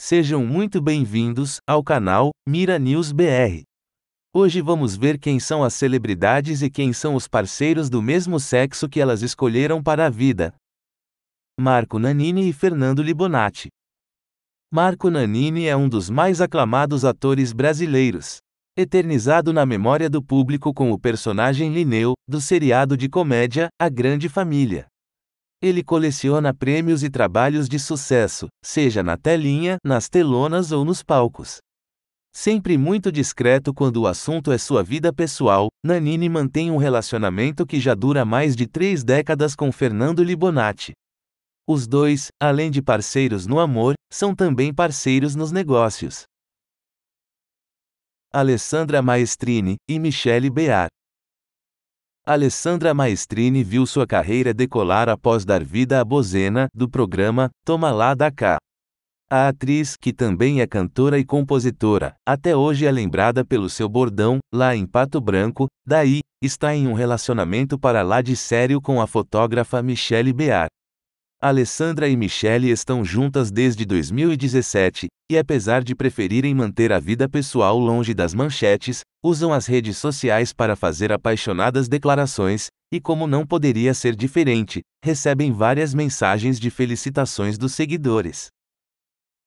Sejam muito bem-vindos ao canal Mira News BR. Hoje vamos ver quem são as celebridades e quem são os parceiros do mesmo sexo que elas escolheram para a vida. Marco Nanini e Fernando Libonati. Marco Nanini é um dos mais aclamados atores brasileiros, eternizado na memória do público com o personagem Linneu, do seriado de comédia A Grande Família. Ele coleciona prêmios e trabalhos de sucesso, seja na telinha, nas telonas ou nos palcos. Sempre muito discreto quando o assunto é sua vida pessoal, Nanini mantém um relacionamento que já dura mais de três décadas com Fernando Libonati. Os dois, além de parceiros no amor, são também parceiros nos negócios. Alessandra Maestrini e Michele Bear. Alessandra Maestrini viu sua carreira decolar após dar vida a bozena do programa Toma Lá da Cá. A atriz, que também é cantora e compositora, até hoje é lembrada pelo seu bordão, lá em Pato Branco, daí, está em um relacionamento para lá de sério com a fotógrafa Michelle Bear. Alessandra e Michelle estão juntas desde 2017, e apesar de preferirem manter a vida pessoal longe das manchetes, usam as redes sociais para fazer apaixonadas declarações, e como não poderia ser diferente, recebem várias mensagens de felicitações dos seguidores.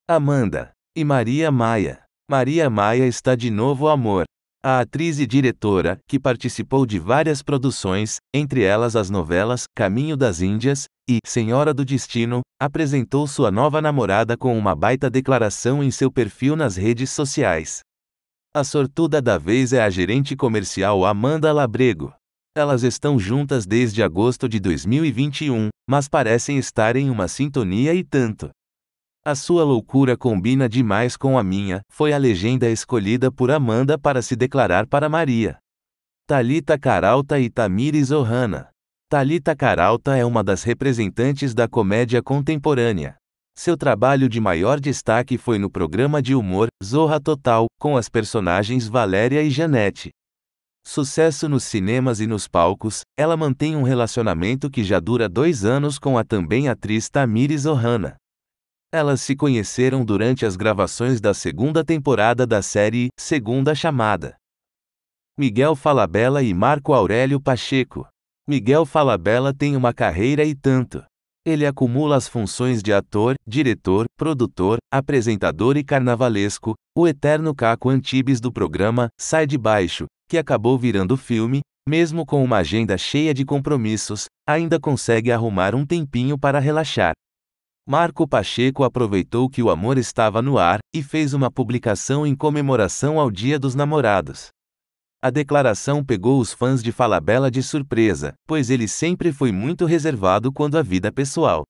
Amanda e Maria Maia. Maria Maia está de novo amor. A atriz e diretora, que participou de várias produções, entre elas as novelas Caminho das Índias e Senhora do Destino, apresentou sua nova namorada com uma baita declaração em seu perfil nas redes sociais. A sortuda da vez é a gerente comercial Amanda Labrego. Elas estão juntas desde agosto de 2021, mas parecem estar em uma sintonia e tanto. A sua loucura combina demais com a minha, foi a legenda escolhida por Amanda para se declarar para Maria. Talita Caralta e Tamires Ohana. Talita Caralta é uma das representantes da comédia contemporânea. Seu trabalho de maior destaque foi no programa de humor Zorra Total, com as personagens Valéria e Janete. Sucesso nos cinemas e nos palcos, ela mantém um relacionamento que já dura dois anos com a também atriz Tamires Ohana. Elas se conheceram durante as gravações da segunda temporada da série Segunda Chamada. Miguel Falabella e Marco Aurélio Pacheco. Miguel Falabella tem uma carreira e tanto. Ele acumula as funções de ator, diretor, produtor, apresentador e carnavalesco, o eterno Caco Antibes do programa Sai de Baixo, que acabou virando filme, mesmo com uma agenda cheia de compromissos, ainda consegue arrumar um tempinho para relaxar. Marco Pacheco aproveitou que o amor estava no ar e fez uma publicação em comemoração ao Dia dos Namorados. A declaração pegou os fãs de Falabella de surpresa, pois ele sempre foi muito reservado quando a vida pessoal.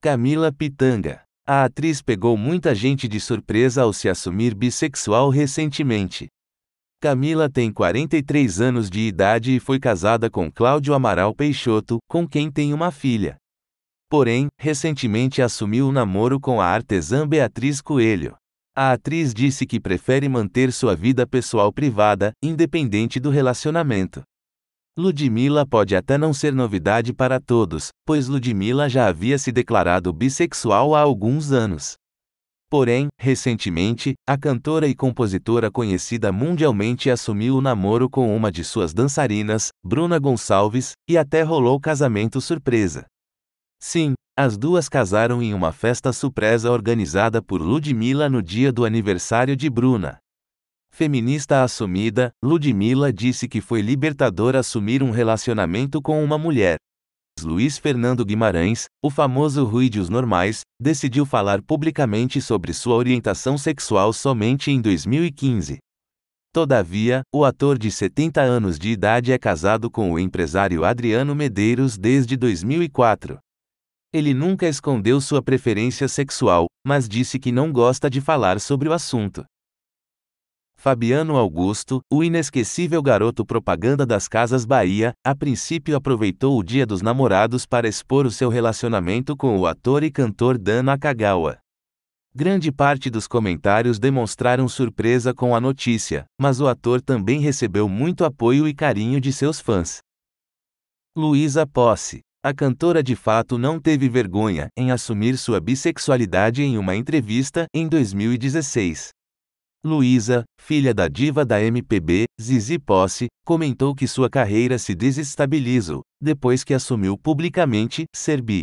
Camila Pitanga. A atriz pegou muita gente de surpresa ao se assumir bissexual recentemente. Camila tem 43 anos de idade e foi casada com Cláudio Amaral Peixoto, com quem tem uma filha. Porém, recentemente assumiu um namoro com a artesã Beatriz Coelho. A atriz disse que prefere manter sua vida pessoal privada, independente do relacionamento. Ludmilla pode até não ser novidade para todos, pois Ludmilla já havia se declarado bissexual há alguns anos. Porém, recentemente, a cantora e compositora conhecida mundialmente assumiu o namoro com uma de suas dançarinas, Bruna Gonçalves, e até rolou casamento surpresa. Sim, as duas casaram em uma festa surpresa organizada por Ludmilla no dia do aniversário de Bruna. Feminista assumida, Ludmilla disse que foi libertador assumir um relacionamento com uma mulher. Luiz Fernando Guimarães, o famoso Rui Os Normais, decidiu falar publicamente sobre sua orientação sexual somente em 2015. Todavia, o ator de 70 anos de idade é casado com o empresário Adriano Medeiros desde 2004. Ele nunca escondeu sua preferência sexual, mas disse que não gosta de falar sobre o assunto. Fabiano Augusto, o inesquecível garoto propaganda das Casas Bahia, a princípio aproveitou o Dia dos Namorados para expor o seu relacionamento com o ator e cantor Dan Nakagawa. Grande parte dos comentários demonstraram surpresa com a notícia, mas o ator também recebeu muito apoio e carinho de seus fãs. Luísa Posse a cantora de fato não teve vergonha em assumir sua bissexualidade em uma entrevista em 2016. Luísa, filha da diva da MPB, Zizi Posse, comentou que sua carreira se desestabilizou depois que assumiu publicamente ser bi.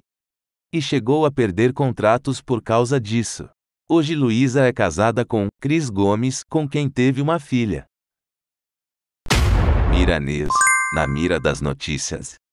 E chegou a perder contratos por causa disso. Hoje Luísa é casada com Cris Gomes, com quem teve uma filha. Miranês, na mira das notícias.